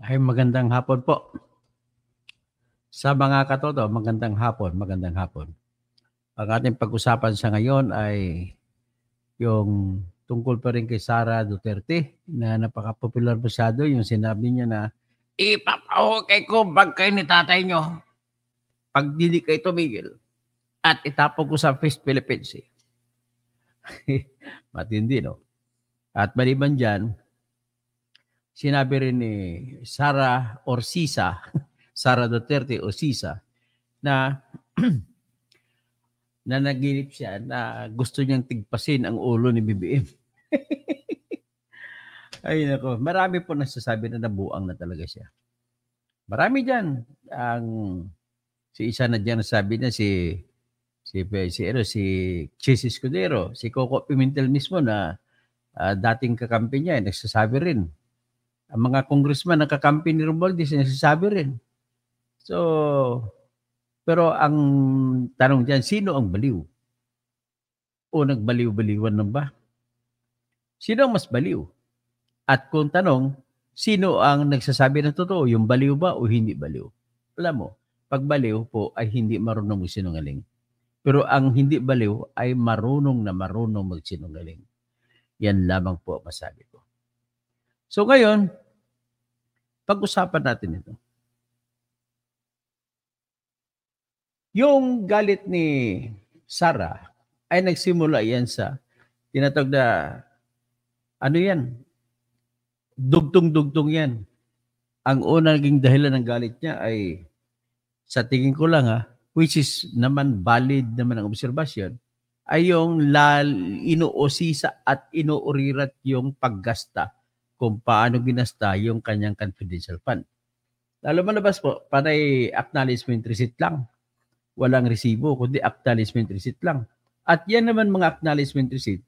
Ay magandang hapon po. Sa mga katoto, magandang hapon, magandang hapon. Ang ating pag-usapan sa ngayon ay yung tungkol pa rin kay Sara Duterte na napaka-popular masyado yung sinabi niya na ipapahukay ko bag ni tatay nyo pag hindi kayo tumigil at itapon ko sa Face Philippines. Matindi, no? At maliban dyan, sinabi rin ni Sara Orsisa, Sara Duterte Sisa, na na naginip siya na gusto niyang tigpasin ang ulo ni BBM. Ay nako, marami po nagsasabi na nabuang na talaga siya. Marami diyan ang si isa na diyan nasabi na si si si ano, si Chis Escudero, si Coco Pimentel mismo na uh, dating kakampi niya, ay eh, nagsasabi rin ang mga congressman na kakampi ni Romualdez, sinasabi rin. So, pero ang tanong diyan, sino ang baliw? O nagbaliw-baliwan na ba? Sino ang mas baliw? At kung tanong, sino ang nagsasabi ng totoo? Yung baliw ba o hindi baliw? Alam mo, pag baliw po ay hindi marunong magsinungaling. Pero ang hindi baliw ay marunong na marunong magsinungaling. Yan lamang po ang masabi ko. So ngayon, pag-usapan natin ito. Yung galit ni Sarah ay nagsimula yan sa tinatawag na ano yan? Dugtong-dugtong yan. Ang una naging dahilan ng galit niya ay sa tingin ko lang ha, which is naman valid naman ang observation, ay yung lal, inuosisa at inuurirat yung paggasta kung paano ginasta yung kanyang confidential fund. Lalo malabas po, panay acknowledgement receipt lang. Walang resibo, kundi acknowledgement receipt lang. At yan naman mga acknowledgement receipt,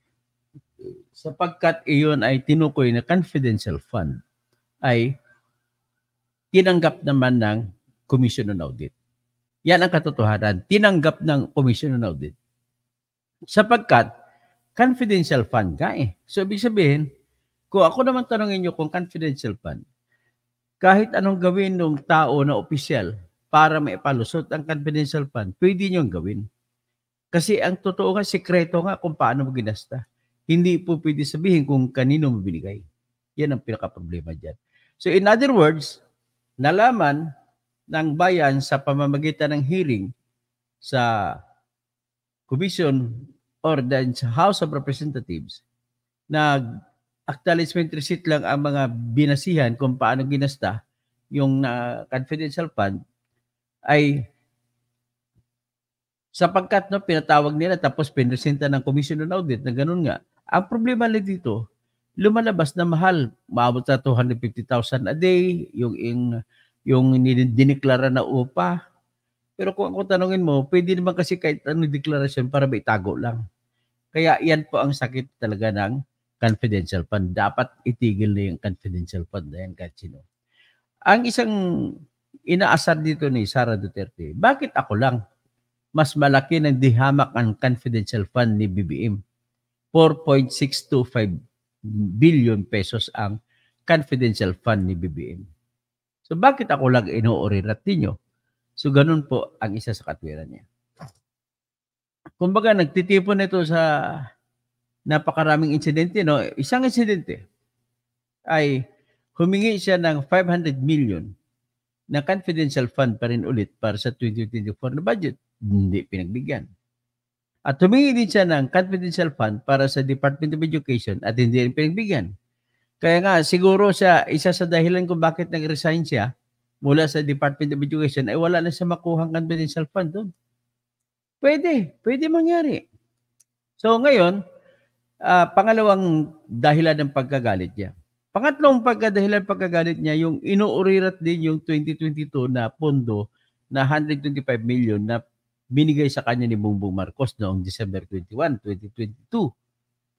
sapagkat iyon ay tinukoy na confidential fund, ay tinanggap naman ng Commission on Audit. Yan ang katotohanan. Tinanggap ng Commission on Audit. Sapagkat confidential fund ka eh. So, ibig sabihin, kung ako naman tanongin nyo kung confidential fund, kahit anong gawin ng tao na opisyal para maipalusot ang confidential fund, pwede nyo gawin. Kasi ang totoo nga, sikreto nga kung paano mo ginasta. Hindi po pwede sabihin kung kanino mo binigay. Yan ang pinaka-problema dyan. So in other words, nalaman ng bayan sa pamamagitan ng hearing sa Commission or the House of Representatives na acknowledgement receipt lang ang mga binasihan kung paano ginasta yung uh, confidential fund ay sapagkat no, pinatawag nila tapos pinresenta ng Commission on Audit na ganun nga. Ang problema nila dito, lumalabas na mahal. Maabot na 250,000 a day, yung, yung, yung dineklara na upa. Pero kung ako tanungin mo, pwede naman kasi kahit anong deklarasyon para maitago lang. Kaya yan po ang sakit talaga ng confidential fund. Dapat itigil na yung confidential fund na yan kahit sino. Ang isang inaasar dito ni Sara Duterte, bakit ako lang? Mas malaki ng dihamak ang confidential fund ni BBM. 4.625 billion pesos ang confidential fund ni BBM. So bakit ako lang inoorirat ninyo? So ganun po ang isa sa katwiran niya. Kumbaga nagtitipon ito sa napakaraming insidente. No? Isang insidente ay humingi siya ng 500 million na confidential fund pa rin ulit para sa 2024 na budget. Hindi pinagbigyan. At humingi din siya ng confidential fund para sa Department of Education at hindi rin pinagbigyan. Kaya nga, siguro sa isa sa dahilan kung bakit nag-resign siya mula sa Department of Education ay wala na siya makuhang confidential fund doon. Pwede. Pwede mangyari. So ngayon, Uh, pangalawang dahilan ng pagkagalit niya. Pangatlong pagkadahilan pagkagalit niya, yung inuurirat din yung 2022 na pondo na 125 million na binigay sa kanya ni Bongbong Marcos noong December 21, 2022.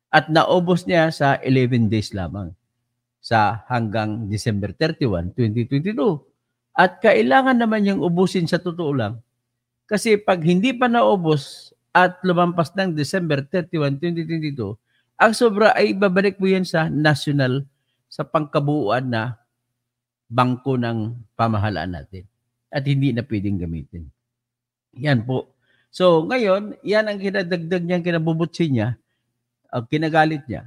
At naubos niya sa 11 days lamang sa hanggang December 31, 2022. At kailangan naman niyang ubusin sa totoo lang kasi pag hindi pa naubos at lumampas ng December 31, 2022, ang sobra ay babalik mo yan sa national, sa pangkabuuan na bangko ng pamahalaan natin. At hindi na pwedeng gamitin. Yan po. So ngayon, yan ang kinadagdag niya, kinabubutsin niya, ang kinagalit niya.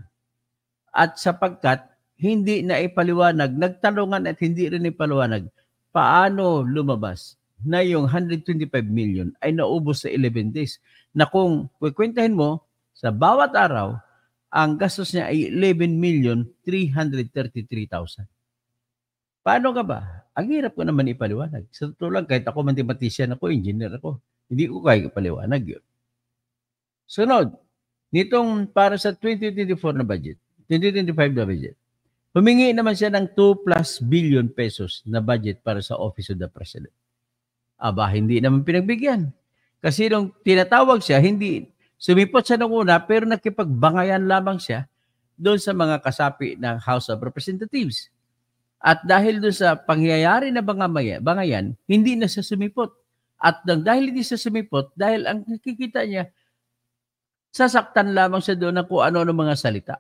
At sapagkat hindi na ipaliwanag, nagtanungan at hindi rin ipaliwanag, paano lumabas na yung 125 million ay naubos sa 11 days na kung kwentahin mo sa bawat araw, ang gastos niya ay 11,333,000. Paano ka ba? Ang hirap ko naman ipaliwanag. Sa totoo lang, kahit ako mathematician ako, engineer ako, hindi ko kaya ipaliwanag yun. Sunod, nitong para sa 2024 na budget, 2025 na budget, humingi naman siya ng 2 plus billion pesos na budget para sa Office of the President. Aba, hindi naman pinagbigyan. Kasi nung tinatawag siya, hindi Sumipot siya nung una pero nakipagbangayan lamang siya doon sa mga kasapi ng House of Representatives. At dahil doon sa pangyayari na bangamaya, bangayan, hindi na siya sumipot. At dahil hindi siya sumipot, dahil ang nakikita niya, sasaktan lamang siya doon ng kung ano ng mga salita.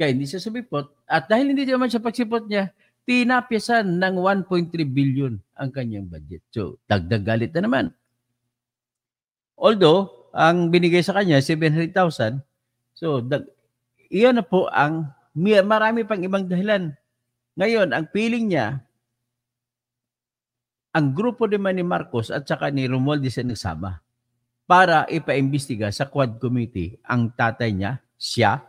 Kaya hindi siya sumipot. At dahil hindi naman siya pagsipot niya, tinapyasan ng 1.3 billion ang kanyang budget. So, dagdag galit na naman. Although, ang binigay sa kanya 700,000. So, the, iyon na po ang marami pang ibang dahilan. Ngayon, ang piling niya, ang grupo naman ni Marcos at saka ni Romualdez ay nagsama para ipaimbestiga sa Quad Committee ang tatay niya, siya,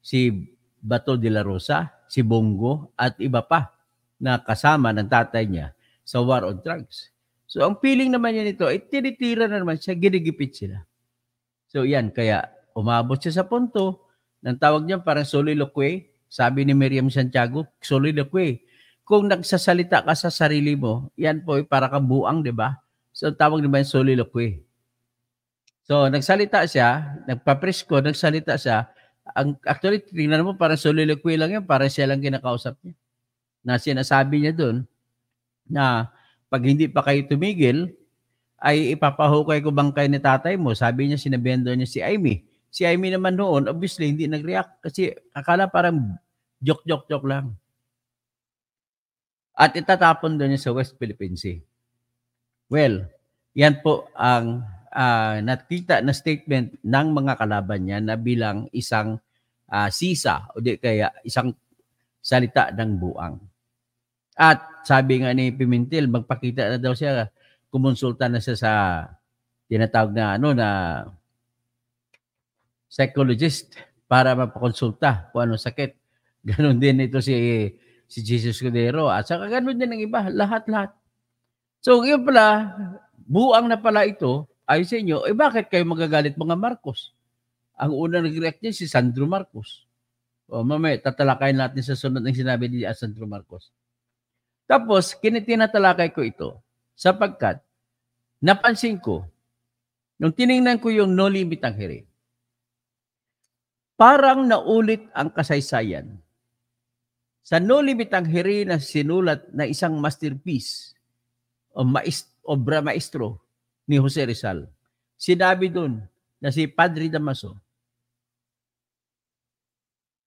si Bato de la Rosa, si Bongo, at iba pa na kasama ng tatay niya sa war on drugs. So ang feeling naman niya nito, itinitira na naman siya, ginigipit sila. So yan, kaya umabot siya sa punto ng tawag niya parang soliloquy. Sabi ni Miriam Santiago, soliloquy. Kung nagsasalita ka sa sarili mo, yan po ay para kang buang, di ba? So tawag ba yung soliloquy. So nagsalita siya, nagpapresko, nagsalita siya. Ang, actually, tingnan mo, parang soliloquy lang yan, parang siya lang kinakausap niya. Na sinasabi niya doon na pag hindi pa kayo tumigil, ay ipapahukay ko bangkay ni tatay mo. Sabi niya, sinabendo niya si Amy. Si Amy naman noon, obviously, hindi nag-react kasi akala parang joke-joke-joke lang. At itatapon doon niya sa West Philippine Sea. Well, yan po ang uh, nakita na statement ng mga kalaban niya na bilang isang uh, sisa o di kaya isang salita ng buang. At sabi nga ni Pimentel, magpakita na daw siya kumonsulta na siya sa tinatawag na ano na psychologist para mapakonsulta kung anong sakit. Ganon din ito si si Jesus Cordero at saka ganon din ang iba, lahat-lahat. So yun pala, buang na pala ito ay sa inyo, eh bakit kayo magagalit mga Marcos? Ang una nag-react niya si Sandro Marcos. O mamaya, tatalakayin natin sa sunod ng sinabi ni Sandro Marcos. Tapos, kinitina talakay ko ito sapagkat napansin ko, nung tiningnan ko yung no limit ang hirit, parang naulit ang kasaysayan sa No Limit ang Hiri na sinulat na isang masterpiece o maist, obra maestro ni Jose Rizal. Sinabi doon na si Padre Damaso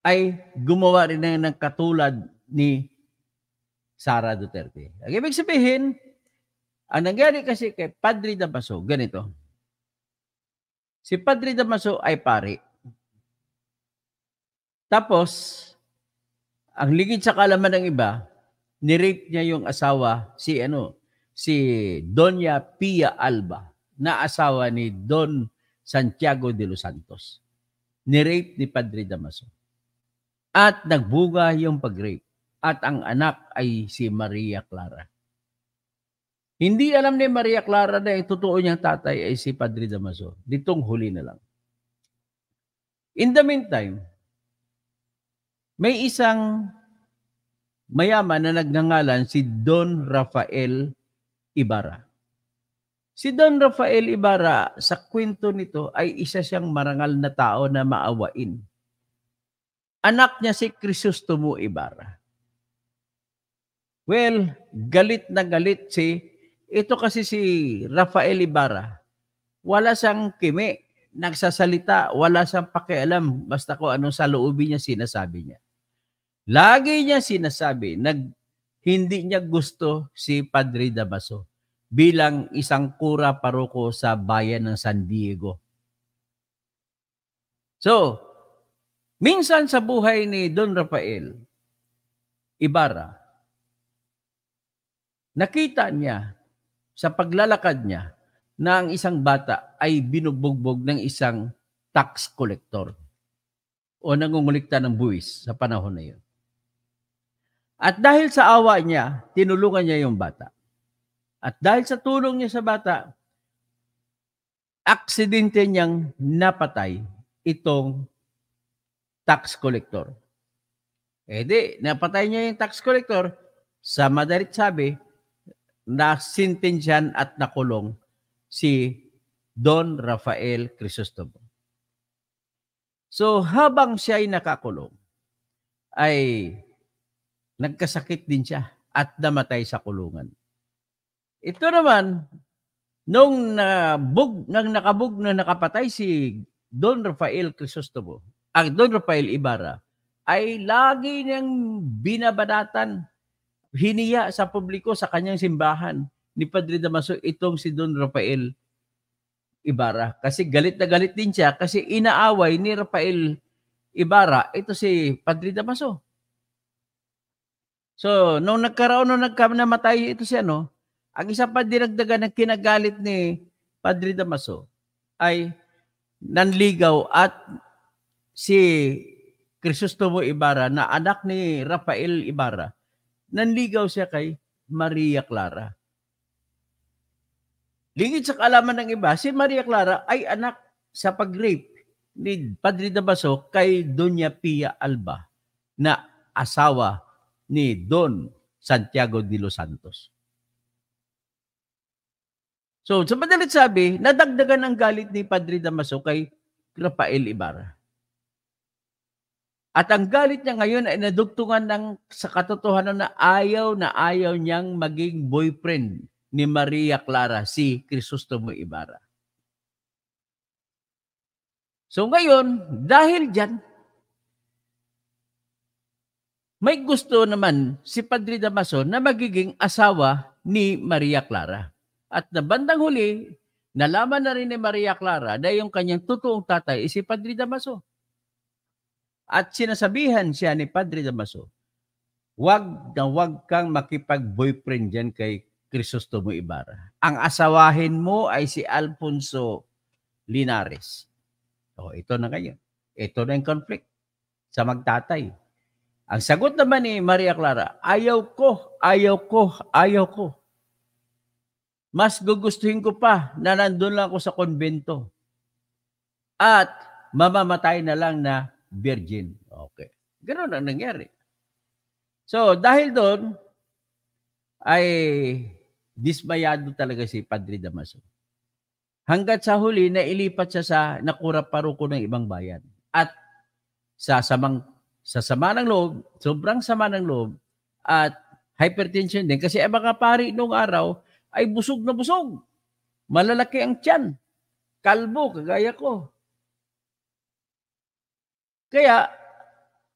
ay gumawa rin ng katulad ni Sara Duterte. Ang ibig sabihin, ang nangyari kasi kay Padre Damaso, ganito. Si Padre Damaso ay pari. Tapos, ang ligid sa kalaman ng iba, nirape niya yung asawa, si ano, si Donya Pia Alba, na asawa ni Don Santiago de los Santos. Nirape ni Padre Damaso. At nagbunga yung pag-rape. At ang anak ay si Maria Clara. Hindi alam ni Maria Clara na yung totoo niyang tatay ay si Padre Damaso. Ditong huli na lang. In the meantime, may isang mayaman na nagngangalan si Don Rafael Ibarra. Si Don Rafael Ibarra, sa kwento nito, ay isa siyang marangal na tao na maawain. Anak niya si Crisostomo Ibarra. Well, galit na galit si ito kasi si Rafael Ibarra, wala sang kimi, nagsasalita, wala sang pakialam, basta ko anong sa saloobin niya, sinasabi niya. Lagi niya sinasabi, nag, hindi niya gusto si Padre Dabaso bilang isang kura paroko sa bayan ng San Diego. So, minsan sa buhay ni Don Rafael Ibarra, nakita niya sa paglalakad niya na ang isang bata ay binubugbog ng isang tax collector o nangungulikta ng buwis sa panahon na iyon. At dahil sa awa niya, tinulungan niya yung bata. At dahil sa tulong niya sa bata, aksidente niyang napatay itong tax collector. E di, napatay niya yung tax collector. Sa madalit sabi, na sinpinjan at nakulong si Don Rafael Crisostomo. So habang siya ay nakakulong, ay nagkasakit din siya at namatay sa kulungan. Ito naman, nung nabug, nang nakabug na nakapatay si Don Rafael Crisostomo, ang Don Rafael Ibarra, ay lagi niyang binabanatan hiniya sa publiko sa kanyang simbahan ni Padre Damaso itong si Don Rafael Ibarra. Kasi galit na galit din siya kasi inaaway ni Rafael Ibarra ito si Padre Damaso. So, nung nagkaroon, nung nagkamatay ito si ano, ang isa pa dinagdagan ng kinagalit ni Padre Damaso ay nanligaw at si Crisostomo Ibarra na anak ni Rafael Ibarra nanligaw siya kay Maria Clara. Lingid sa kaalaman ng iba, si Maria Clara ay anak sa pag-rape ni Padre Dabaso kay Doña Pia Alba na asawa ni Don Santiago de los Santos. So, sa madalit sabi, nadagdagan ang galit ni Padre Damaso kay Rafael Ibarra. At ang galit niya ngayon ay nadugtungan ng sa katotohanan na ayaw na ayaw niyang maging boyfriend ni Maria Clara, si Crisostomo Ibarra. So ngayon, dahil dyan, may gusto naman si Padre Damaso na magiging asawa ni Maria Clara. At na bandang huli, nalaman na rin ni Maria Clara na yung kanyang totoong tatay ay si Padre Damaso. At sinasabihan siya ni Padre Damaso, wag na wag kang makipag-boyfriend dyan kay Crisostomo Ibarra. Ang asawahin mo ay si Alfonso Linares. O, oh, ito na kayo. Ito na yung conflict sa magtatay. Ang sagot naman ni Maria Clara, ayaw ko, ayaw ko, ayaw ko. Mas gugustuhin ko pa na nandun lang ako sa konbento. At mamamatay na lang na virgin. Okay. Ganun ang nangyari. So, dahil doon, ay dismayado talaga si Padre Damaso. Hanggat sa huli, nailipat siya sa nakura paruko ng ibang bayan. At sa samang sa sama ng loob, sobrang sama ng loob, at hypertension din. Kasi eh, ang mga pari noong araw ay busog na busog. Malalaki ang tiyan. Kalbo, kagaya ko. Kaya,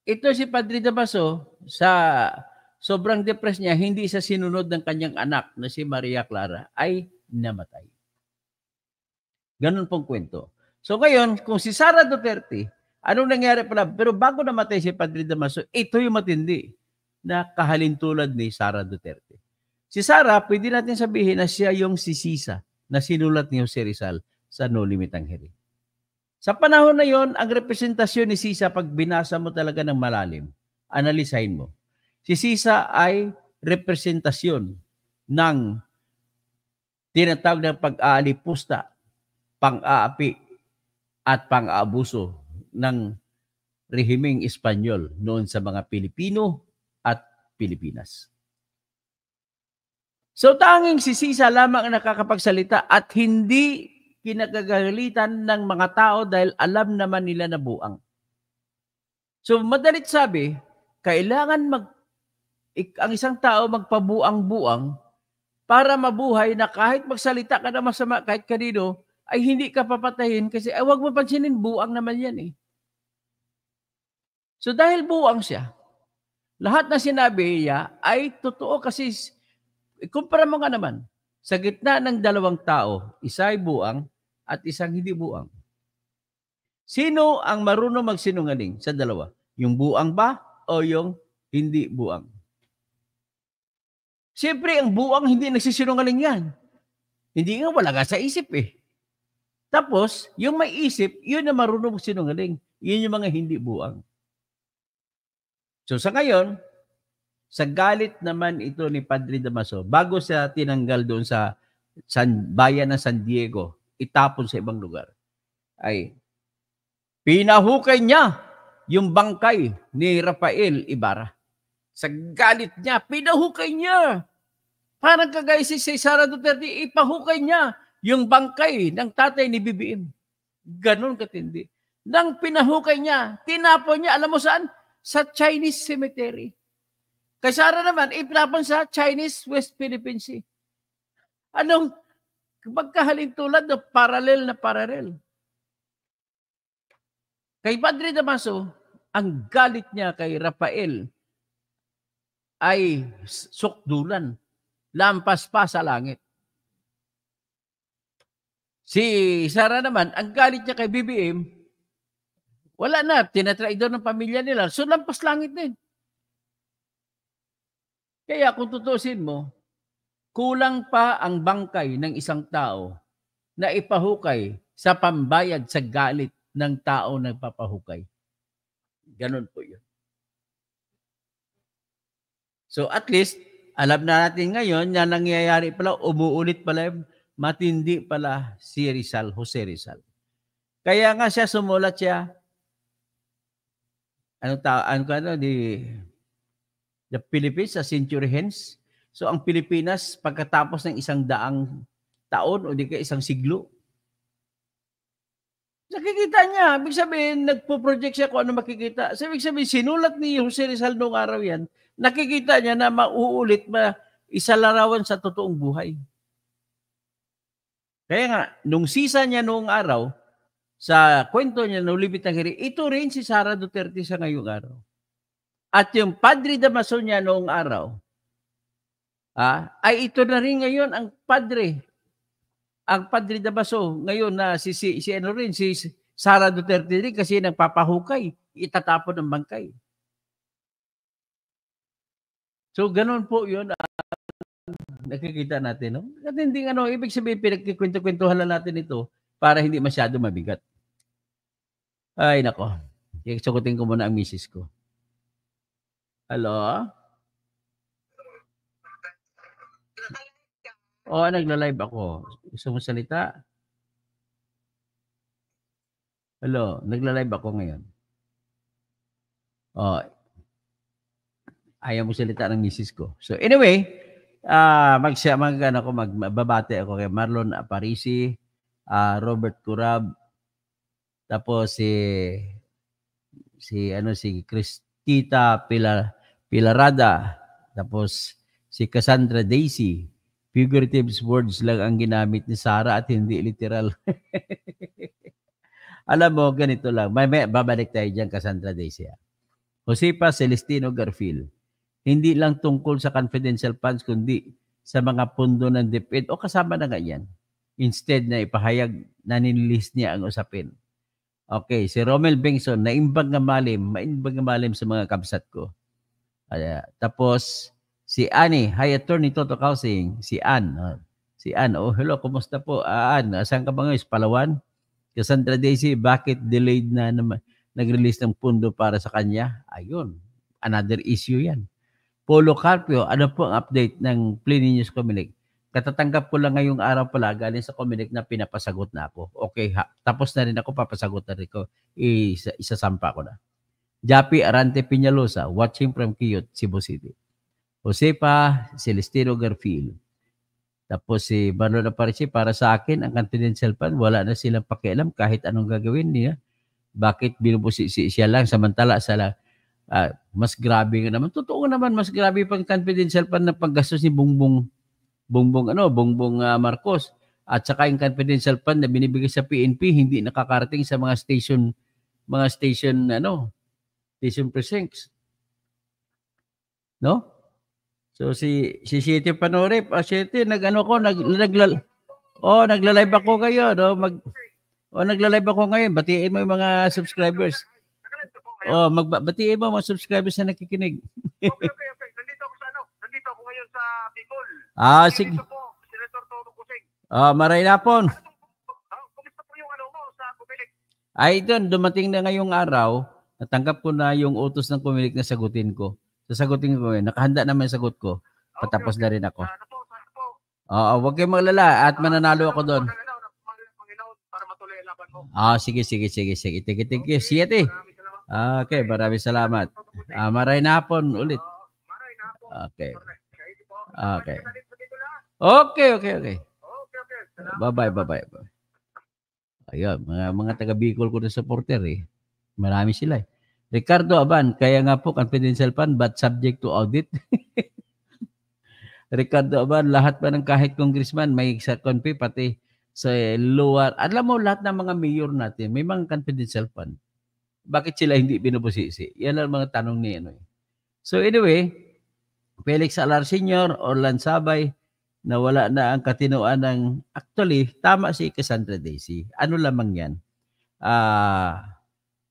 ito si Padre Damaso, sa sobrang depressed niya, hindi sa sinunod ng kanyang anak na si Maria Clara, ay namatay. Ganun pong kwento. So ngayon, kung si Sara Duterte, anong nangyari pala? Pero bago namatay si Padre Damaso, ito yung matindi na kahalintulad ni Sara Duterte. Si Sara, pwede natin sabihin na siya yung sisisa na sinulat ni Jose Rizal sa No Limit Angherin. Sa panahon na yon, ang representasyon ni Sisa, pag binasa mo talaga ng malalim, analisahin mo. Si Sisa ay representasyon ng tinatawag ng pag-aalipusta, pang-aapi at pang-aabuso ng rehimeng Espanyol noon sa mga Pilipino at Pilipinas. So tanging si Sisa lamang ang nakakapagsalita at hindi kinakagalitan ng mga tao dahil alam naman nila na buang. So madalit sabi, kailangan mag ang isang tao magpabuang-buang para mabuhay na kahit magsalita ka na masama kahit kanino, ay hindi ka papatayin kasi ay wag mo pansinin, buang naman yan eh. So dahil buang siya, lahat na sinabi niya ay totoo kasi kumpara mo nga naman, sa gitna ng dalawang tao, isa ay buang at isang hindi buang. Sino ang marunong magsinungaling sa dalawa? Yung buang ba o yung hindi buang? Siyempre, ang buang hindi nagsisinungaling yan. Hindi nga wala nga sa isip eh. Tapos, yung may isip, yun ang marunong magsinungaling. Yun yung mga hindi buang. So sa ngayon, sa galit naman ito ni Padre Damaso, bago siya tinanggal doon sa San, bayan ng San Diego, itapon sa ibang lugar, ay pinahukay niya yung bangkay ni Rafael Ibarra. Sa galit niya, pinahukay niya. Parang kagaya si Cesar Duterte, ipahukay niya yung bangkay ng tatay ni BBM. Ganon katindi. Nang pinahukay niya, tinapon niya, alam mo saan? Sa Chinese cemetery. Kay Sara naman, eh, iplapon sa Chinese West Philippine Sea. Anong magkahalin tulad na paralel na paralel. Kay Padre Damaso, ang galit niya kay Rafael ay sukdulan, lampas pa sa langit. Si Sara naman, ang galit niya kay BBM, wala na, tinatraidor ng pamilya nila. So lampas langit din. Kaya kung tutusin mo, kulang pa ang bangkay ng isang tao na ipahukay sa pambayad sa galit ng tao na papahukay. Ganun po yun. So at least, alam na natin ngayon na nangyayari pala, umuulit pala, matindi pala si Rizal, Jose Rizal. Kaya nga siya sumulat siya, ano tao, ano ano, di the Philippines sa century hence. So ang Pilipinas pagkatapos ng isang daang taon o di kaya isang siglo, nakikita niya. Ibig sabihin, nagpo-project siya kung ano makikita. So, ibig sabihin, sinulat ni Jose Rizal noong araw yan, nakikita niya na mauulit ma isalarawan sa totoong buhay. Kaya nga, nung sisa niya noong araw, sa kwento niya, no, Libit ng Hiri, ito rin si Sara Duterte sa ngayong araw. At yung Padre Damaso niya noong araw, ah, ay ito na rin ngayon ang Padre. Ang Padre Damaso ngayon na si, si, si ano rin, si Sara Duterte rin kasi nagpapahukay, itatapon ng bangkay. So ganun po yun ang ah, nakikita natin. No? At hindi ano, ibig sabihin pinagkikwento-kwentuhan lang natin ito para hindi masyado mabigat. Ay nako. Iksukutin ko muna ang misis ko. Hello? Oo, oh, nagla-live ako. Gusto mo salita? Hello, nagla-live ako ngayon. Oh, ayaw mo salita ng misis ko. So anyway, uh, ah, magsa, mag, ano, ko, magbabate ako kay Marlon Aparisi, uh, ah, Robert Kurab, tapos si si ano si Christita Pilar Pilarada, tapos si Cassandra Daisy. Figurative words lang ang ginamit ni Sara at hindi literal. Alam mo, ganito lang. May, may babalik tayo dyan, Cassandra Daisy. Ah. Josepa Celestino Garfield. Hindi lang tungkol sa confidential funds, kundi sa mga pundo ng DepEd o kasama na ganyan. Instead na ipahayag na nililist niya ang usapin. Okay, si Romel Bengson, naimbag ng malim, maimbag ng malim sa mga kabsat ko. Uh, tapos, si Annie, Hi Attorney Toto Housing, si Ann. Uh, si Ann, oh hello, kumusta po? Uh, Ann, saan ka ba ngayon? Palawan? Cassandra Daisy, bakit delayed na naman? Nag-release ng pundo para sa kanya? Ayun, another issue yan. Polo Carpio, ano po ang update ng Pliny News Comelec? Katatanggap ko lang ngayong araw pala galing sa Comelec na pinapasagot na ako. Okay, ha, tapos na rin ako, papasagot na rin ko. Isa, isasampa ko na. Japi Arante Peñalosa, watching from Quiyot, Cebu City. Josepa Celestino Garfield. Tapos si Manuel Aparici, para sa akin, ang confidential pan, wala na silang pakialam kahit anong gagawin niya. Bakit binubusi siya lang, samantala sa lang, uh, ah, mas grabe nga naman. Totoo naman, mas grabe pang confidential pan na paggastos ni Bungbong, Bungbong, ano, Bungbong uh, ah, Marcos. At saka yung confidential pan na binibigay sa PNP, hindi nakakarating sa mga station, mga station, ano, station precincts. No? So si si City Panorip, ah, City, nag-ano ko, nag, nagla, oh, nagla-live ako kayo, no? Mag, oh, nagla-live ako ngayon, batiin mo yung mga subscribers. Oh, magbatiin mo mga subscribers na nakikinig. okay, okay, okay. Nandito ako sa ano? Nandito ako ngayon sa Bicol. Ah, sige. Dito po, Senator Toro Kusing. Ah, maray na po. Ah, kumusta po yung ano mo sa Kumilig? Ay, doon, dumating na ngayong araw natanggap ko na yung utos ng kumilik na sagutin ko. Sasagutin ko yun. Eh, nakahanda naman yung sagot ko. Patapos okay, okay. na rin ako. Sana ah, po, sana huwag kayong maglala at ah, mananalo ako doon. Ah, sige, sige, sige, sige. Thank you, thank you. Siete. Okay, maraming salamat. Ah, maray na hapon ulit. Ah, okay. Okay. Okay, okay, okay. Bye-bye, bye-bye. Ayun, mga, mga taga Bicol ko na supporter eh. Marami sila eh. Ricardo Aban, kaya nga po confidential fund but subject to audit. Ricardo Aban, lahat pa ng kahit congressman may second fee pati sa lower. Alam mo lahat ng mga mayor natin may mga confidential fund. Bakit sila hindi binubusisi? Yan ang mga tanong ni ano. Eh. So anyway, Felix Alar Sr. Orlan Sabay, na wala na ang katinoan ng actually tama si Cassandra Daisy. Ano lamang 'yan? Ah uh,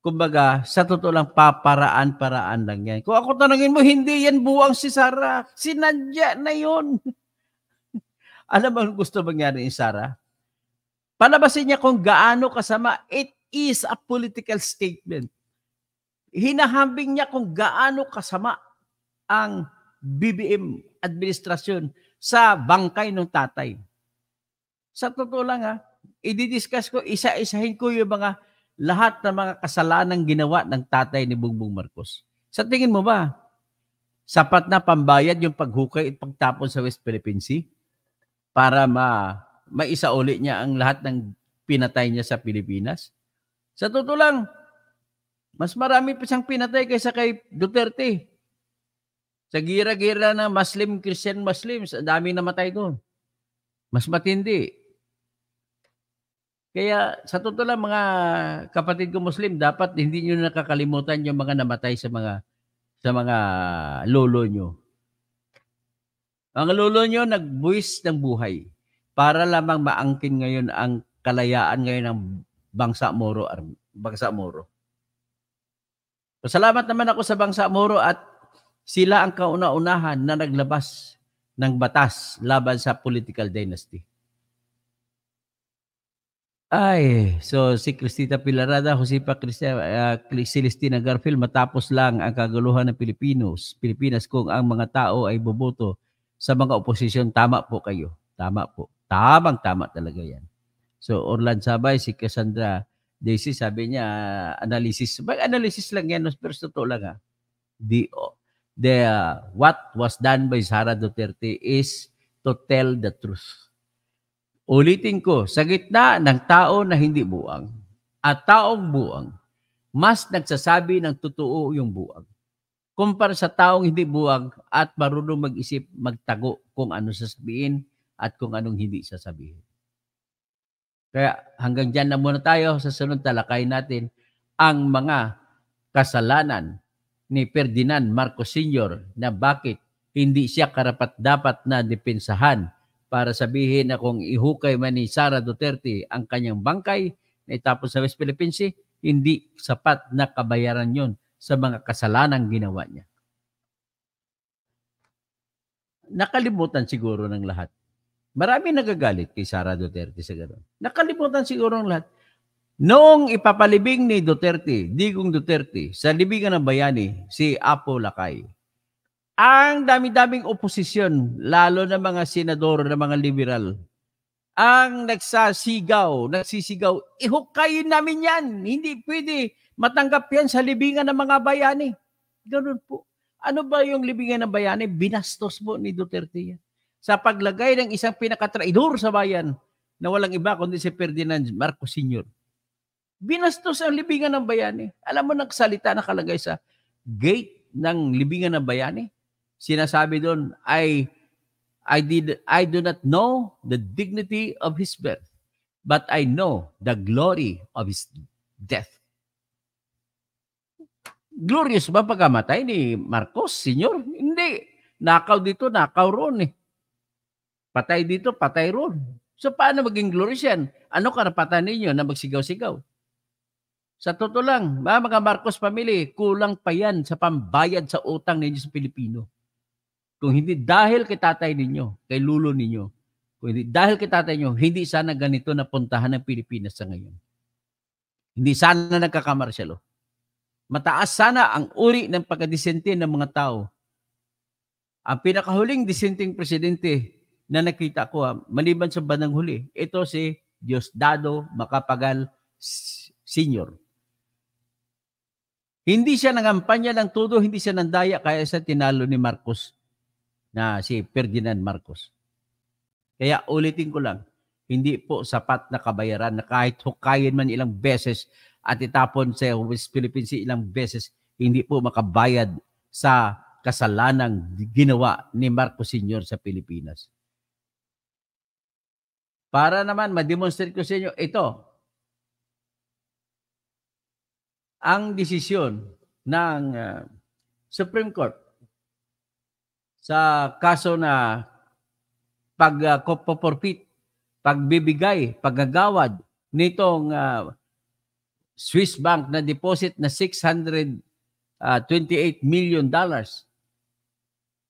Kumbaga, sa totoo lang, paparaan-paraan lang yan. Kung ako tanangin mo, hindi yan buwang si Sarah. Sinadya na yon. Alam mo gusto mangyari ni Sarah? Palabasin niya kung gaano kasama. It is a political statement. Hinahambing niya kung gaano kasama ang BBM administration sa bangkay ng tatay. Sa totoo lang ha, i-discuss ko, isa-isahin ko yung mga lahat ng mga kasalanang ginawa ng tatay ni Bongbong Marcos. Sa tingin mo ba, sapat na pambayad yung paghukay at pagtapon sa West Philippine Sea para ma maisa uli niya ang lahat ng pinatay niya sa Pilipinas? Sa totoo lang, mas marami pa siyang pinatay kaysa kay Duterte. Sa gira-gira na Muslim, Christian Muslims, ang dami namatay doon. Mas matindi kaya sa totoo lang mga kapatid ko Muslim, dapat hindi niyo nakakalimutan yung mga namatay sa mga sa mga lolo nyo. Ang lolo nyo nagbuwis ng buhay para lamang maangkin ngayon ang kalayaan ngayon ng Bangsa Moro. Bangsa Moro. Salamat naman ako sa Bangsa Moro at sila ang kauna-unahan na naglabas ng batas laban sa political dynasty. Ay, so si Cristita Pilarada, Josepa ah, Cristina, uh, Celestina Garfield, matapos lang ang kaguluhan ng Pilipinos, Pilipinas kung ang mga tao ay boboto sa mga oposisyon. Tama po kayo. Tama po. Tamang-tama talaga yan. So Orlan Sabay, si Cassandra Daisy, sabi niya, ah, analysis. Bag analysis lang yan, pero totoo lang ha. Ah. The, oh, the uh, what was done by Sara Duterte is to tell the truth. Ulitin ko, sa gitna ng tao na hindi buang at taong buang, mas nagsasabi ng totoo yung buang. Kumpara sa taong hindi buwag at marunong mag-isip, magtago kung ano sasabihin at kung anong hindi sasabihin. Kaya hanggang dyan na muna tayo. Sa sunod talakay natin ang mga kasalanan ni Ferdinand Marcos Sr. na bakit hindi siya karapat-dapat na depensahan para sabihin na kung ihukay man ni Sara Duterte ang kanyang bangkay na itapos sa West Philippine Sea, hindi sapat na kabayaran yon sa mga kasalanang ginawa niya. Nakalimutan siguro ng lahat. Marami nagagalit kay Sara Duterte sa gano'n. Nakalimutan siguro ng lahat. Noong ipapalibing ni Duterte, Digong Duterte, sa libingan ng bayani, si Apo Lakay, ang dami-daming oposisyon, lalo na mga senador na mga liberal, ang nagsasigaw, nagsisigaw, ihukayin namin yan. Hindi pwede matanggap yan sa libingan ng mga bayani. Ganun po. Ano ba yung libingan ng bayani? Binastos mo ni Duterte yan. Sa paglagay ng isang pinakatraidor sa bayan na walang iba kundi si Ferdinand Marcos Sr. Binastos ang libingan ng bayani. Alam mo, nagsalita nakalagay sa gate ng libingan ng bayani sinasabi doon, I, I, did, I do not know the dignity of his birth, but I know the glory of his death. Glorious ba pagkamatay ni Marcos, Senyor? Hindi. Nakaw dito, nakaw roon eh. Patay dito, patay roon. So paano maging glorious yan? Ano karapatan ninyo na magsigaw-sigaw? Sa totoo lang, mga Marcos family, kulang pa yan sa pambayad sa utang ninyo sa Pilipino. Kung hindi dahil kay tatay ninyo, kay lulo ninyo, kung hindi dahil kay tatay ninyo, hindi sana ganito napuntahan ng Pilipinas sa ngayon. Hindi sana nagkakamarsyalo. Mataas sana ang uri ng pagkadisente ng mga tao. Ang pinakahuling disenting presidente na nakita ko, ah, maliban sa bandang huli, ito si Diosdado Macapagal Senior. Hindi siya nangampanya ng todo, hindi siya nandaya kaya sa tinalo ni Marcos na si Ferdinand Marcos. Kaya ulitin ko lang, hindi po sapat na kabayaran na kahit hukayin man ilang beses at itapon sa West Philippines ilang beses, hindi po makabayad sa kasalanang ginawa ni Marcos Sr. sa Pilipinas. Para naman ma-demonstrate ko sa inyo, ito, ang desisyon ng uh, Supreme Court sa kaso na pag-forfeit, uh, pagbibigay, paggagawad nitong uh, Swiss bank na deposit na 628 ah, million dollars.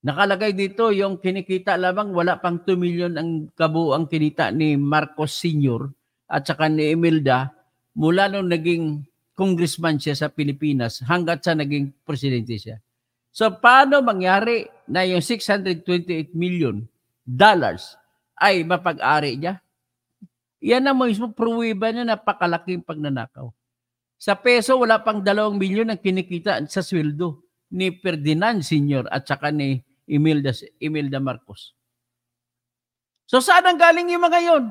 Nakalagay dito yung kinikita lamang wala pang 2 million ang kabuang kinita ni Marcos Sr. at saka ni Imelda mula nung naging congressman siya sa Pilipinas hanggat sa naging presidente siya. So paano mangyari na yung 628 million dollars ay mapag-ari niya? Yan ang mismo pruweba niya napakalaking pagnanakaw. Sa peso, wala pang 2 milyon ang kinikita sa sweldo ni Ferdinand Sr. at saka ni Imelda, Imelda Marcos. So saan ang galing yung mga yon?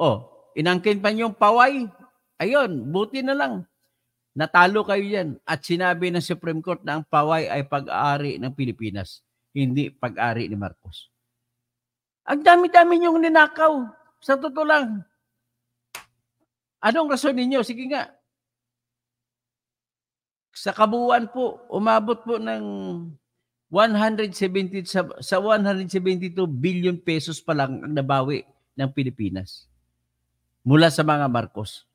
Oh, inangkin pa niyong paway. Ayun, buti na lang. Natalo kayo yan at sinabi ng Supreme Court na ang paway ay pag-aari ng Pilipinas, hindi pag-aari ni Marcos. Ang dami-dami niyong ninakaw. Sa totoo lang. Anong rason ninyo? Sige nga. Sa kabuuan po, umabot po ng 170 sa, sa 172 billion pesos pa lang ang nabawi ng Pilipinas mula sa mga Marcos.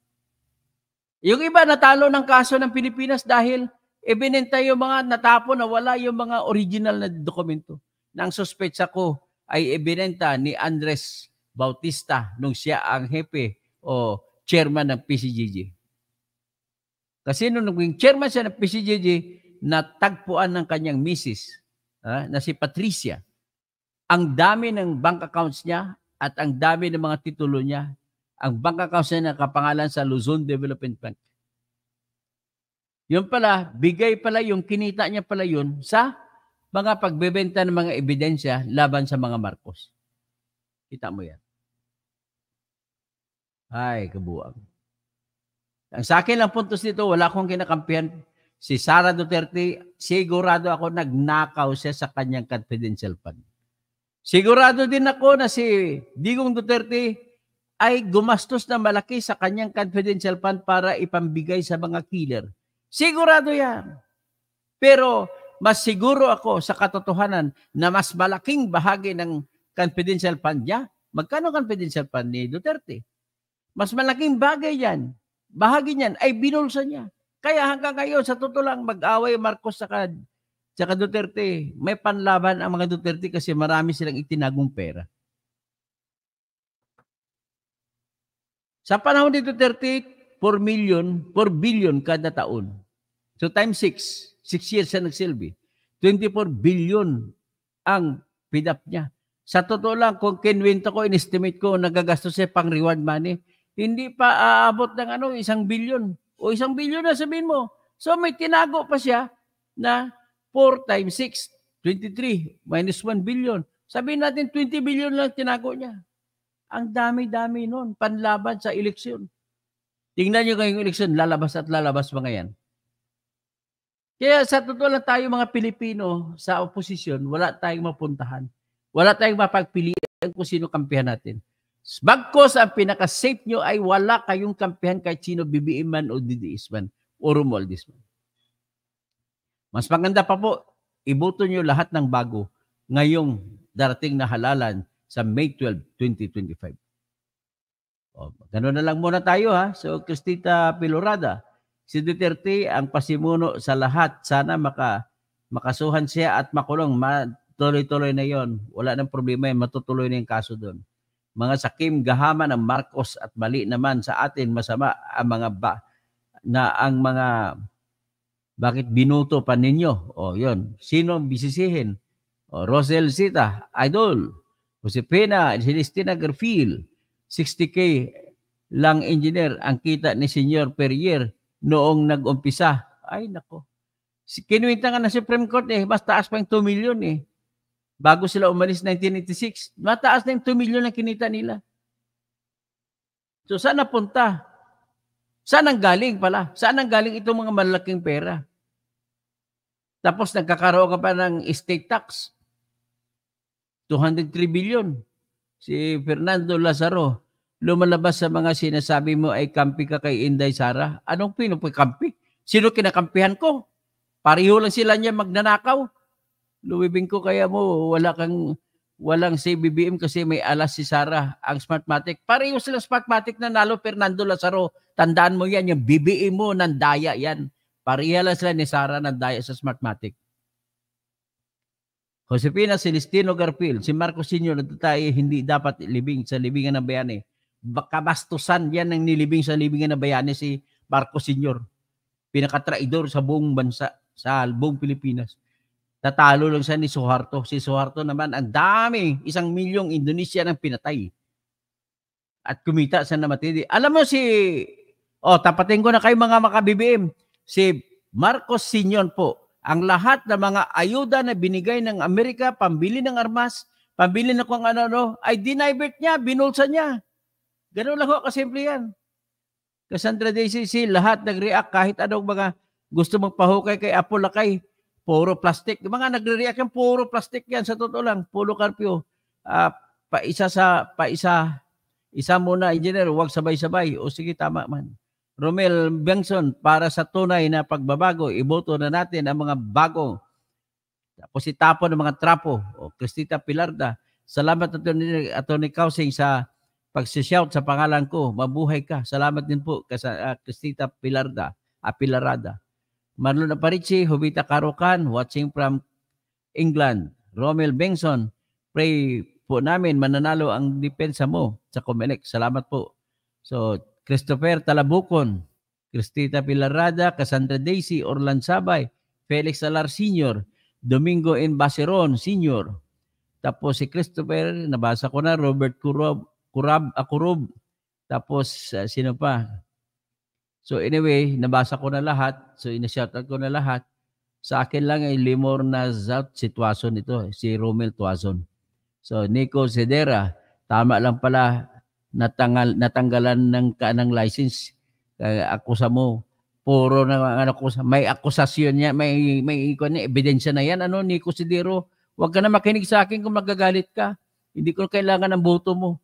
Yung iba natalo ng kaso ng Pilipinas dahil ebinenta yung mga natapon na wala yung mga original na dokumento. Nang suspetsa ko ay ebinenta ni Andres Bautista nung siya ang hepe o chairman ng PCGG. Kasi nung naging chairman siya ng PCGG, natagpuan ng kanyang misis uh, na si Patricia. Ang dami ng bank accounts niya at ang dami ng mga titulo niya ang Bangka Kausa na kapangalan sa Luzon Development Bank. Yun pala, bigay pala yung kinita niya pala yun sa mga pagbebenta ng mga ebidensya laban sa mga Marcos. Kita mo yan. Ay, kabuang. Ang sa akin lang puntos dito, wala akong kinakampihan. Si Sara Duterte, sigurado ako nag-knockout siya sa kanyang confidential fund. Sigurado din ako na si Digong Duterte, ay gumastos na malaki sa kanyang confidential fund para ipambigay sa mga killer. Sigurado yan. Pero mas siguro ako sa katotohanan na mas malaking bahagi ng confidential fund niya. Magkano confidential fund ni Duterte? Mas malaking bagay yan. Bahagi niyan ay binulsa niya. Kaya hanggang ngayon, sa totoo lang, mag-away Marcos sa kad sa Duterte, may panlaban ang mga Duterte kasi marami silang itinagong pera. Sa panahon ni Duterte, million, 4 billion kada taon. So times 6, 6 years siya nagsilbi. 24 billion ang pidap niya. Sa totoo lang, kung kinwento ko, inestimate ko, nagagastos siya pang reward money, hindi pa aabot ng ano, isang billion. O isang billion na sabihin mo. So may tinago pa siya na 4 times 6, 23 minus 1 billion. Sabihin natin 20 billion lang tinago niya. Ang dami-dami noon panlaban sa eleksyon. Tingnan nyo ngayong eleksyon, lalabas at lalabas mga yan. Kaya sa totoo lang tayo mga Pilipino sa oposisyon, wala tayong mapuntahan. Wala tayong mapagpilian kung sino kampihan natin. Bagkos ang pinaka-safe nyo ay wala kayong kampihan kay Chino BBM man o DDS man o Romualdez man. Mas maganda pa po, iboto nyo lahat ng bago ngayong darating na halalan sa May 12, 2025. O, ganun na lang muna tayo ha. So, Cristita Pilorada, si Duterte ang pasimuno sa lahat. Sana maka, makasuhan siya at makulong. Matuloy-tuloy na yon. Wala nang problema yan. Matutuloy na yung kaso doon. Mga sakim, gahaman ng Marcos at mali naman sa atin masama ang mga ba na ang mga bakit binuto pa ninyo? O oh, yon, sino bisisihin? O oh, Rosel Sita, idol. Josefina, Celestina Garfield, 60K lang engineer ang kita ni Senior per year noong nag-umpisa. Ay nako. Kinuwinta nga ng Supreme Court eh, mas taas pa yung 2 million eh. Bago sila umalis 1986, mataas na yung 2 million ang kinita nila. So saan napunta? Saan ang galing pala? Saan ang galing itong mga malaking pera? Tapos nagkakaroon ka pa ng estate tax. 203 billion. Si Fernando Lazaro, lumalabas sa mga sinasabi mo ay kampi ka kay Inday Sara. Anong pinupikampi? Sino kinakampihan ko? Pariho lang sila niya magnanakaw. Luwibing ko kaya mo, wala kang walang CBBM kasi may alas si Sara, ang Smartmatic. Pareho sila Smartmatic na nalo Fernando Lazaro. Tandaan mo yan, yung BBM mo, ng daya yan. Pareha lang sila ni Sara ng daya sa Smartmatic. Josefina Celestino Garfield, si Marcos Sr. natatay hindi dapat libing sa libingan ng bayani. Kabastusan yan ng nilibing sa libingan ng bayani si Marcos Sr. Pinakatraidor sa buong bansa, sa buong Pilipinas. Tatalo lang siya ni Suharto. Si Suharto naman, ang dami, isang milyong Indonesia ng pinatay. At kumita sa namatindi. Alam mo si, oh, tapatin ko na kayo mga maka si Marcos Sr. po, ang lahat ng mga ayuda na binigay ng Amerika, pambili ng armas, pambili ng kung ano-ano, ay dinivert niya, binulsa niya. Ganun lang ho, kasimple yan. Cassandra DCC, lahat nag-react kahit anong mga gusto magpahukay kay Apolakay, puro plastic. Yung mga nagre-react yan, puro plastic yan. Sa totoo lang, puro karpyo. Uh, paisa sa, isa, isa muna, engineer, huwag sabay-sabay. O sige, tama man. Romel Bengson para sa tunay na pagbabago. Iboto na natin ang mga bago. Tapos itapon ng mga trapo. O Cristita Pilarda, salamat at Atty. Atty. Kausing sa pagsishout sa pangalan ko. Mabuhay ka. Salamat din po kay uh, ah, Cristita Pilarda, Apilarada. Marlon Aparici, Hubita Karukan, watching from England. Romel Bengson, pray po namin mananalo ang depensa mo sa Comelec. Salamat po. So, Christopher Talabucon, Cristita Pilarada, Cassandra Daisy, Orlan Sabay, Felix Alar Sr., Domingo N. Baceron Sr., tapos si Christopher, nabasa ko na, Robert Kurab, Kurab, Akurub, tapos uh, sino pa? So anyway, nabasa ko na lahat, so ina-shoutout ko na lahat. Sa akin lang ay limor na zat si ito, eh, si Romel Tuazon. So Nico Cedera, tama lang pala natangal natanggalan ng kanang license uh, ako sa mo puro na ano ko may akusasyon niya may may iko ebidensya na yan ano ni Kusidero wag ka na makinig sa akin kung magagalit ka hindi ko kailangan ng boto mo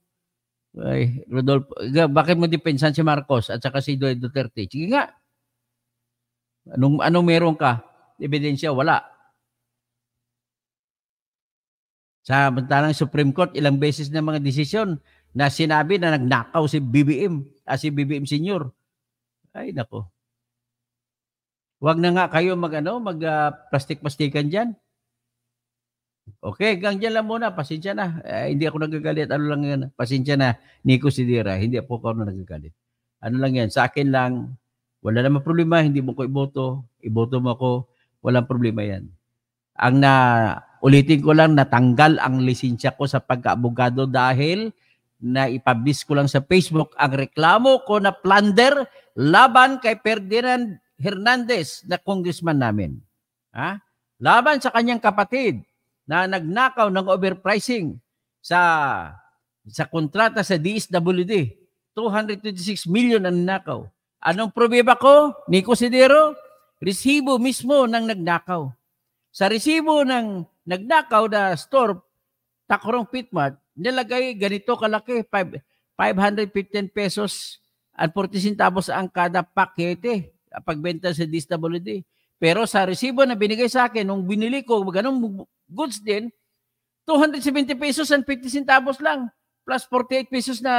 ay Rodolfo bakit mo depensan si Marcos at saka si Duterte sige nga anong anong meron ka ebidensya wala sa Samantalang Supreme Court, ilang beses na mga desisyon na sinabi na nagnakaw si BBM, ah, si BBM Senior. Ay nako. Huwag na nga kayo magano mag uh, plastik-plastikan diyan. Okay, hanggang lang muna. Pasensya na. Eh, hindi ako nagagalit. Ano lang yan? Pasensya na. Nico Sidira. Hindi po ako nagagalit. Ano lang yan? Sa akin lang. Wala naman problema. Hindi mo ko iboto. Iboto mo ako. Walang problema yan. Ang na ulitin ko lang, natanggal ang lisensya ko sa pagkaabogado dahil na ipublish ko lang sa Facebook ang reklamo ko na plunder laban kay Ferdinand Hernandez na congressman namin. Ha? Laban sa kanyang kapatid na nagnakaw ng overpricing sa sa kontrata sa DSWD. 226 million ang nakaw. Anong problema ko, Nico Cusidero? Resibo mismo ng nagnakaw. Sa resibo ng nagnakaw na store, Takorong Pitmart, nilagay ganito kalaki, 5, 515 pesos at 40 centavos ang kada pakete ah, pagbenta sa DSWD. Pero sa resibo na binigay sa akin, nung binili ko, ganun goods din, 270 pesos and 50 centavos lang, plus 48 pesos na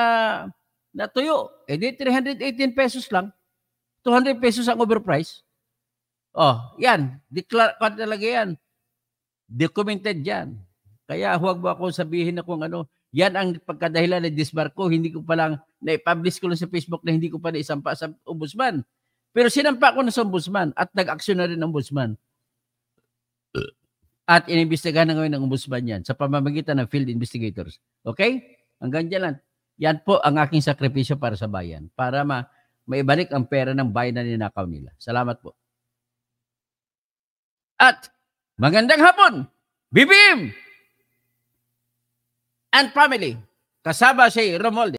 na tuyo. E di 318 pesos lang. 200 pesos ang overprice. Oh, yan. Declare, talaga yan. Documented yan. Kaya huwag mo ako sabihin na kung ano, yan ang pagkadahilan na disbarko. Hindi ko palang na-publish ko lang sa Facebook na hindi ko pa naisampa sa ombudsman. Pero sinampa ko na sa ombudsman at nag-aksyon na rin ang ombudsman. At inimbestigahan na ngayon ng ombudsman yan sa pamamagitan ng field investigators. Okay? Hanggang dyan lang. Yan po ang aking sakripisyo para sa bayan. Para ma maibalik ang pera ng bayan na ninakaw nila. Salamat po. At magandang hapon, Bibim! and family. Kasaba si Romualdez.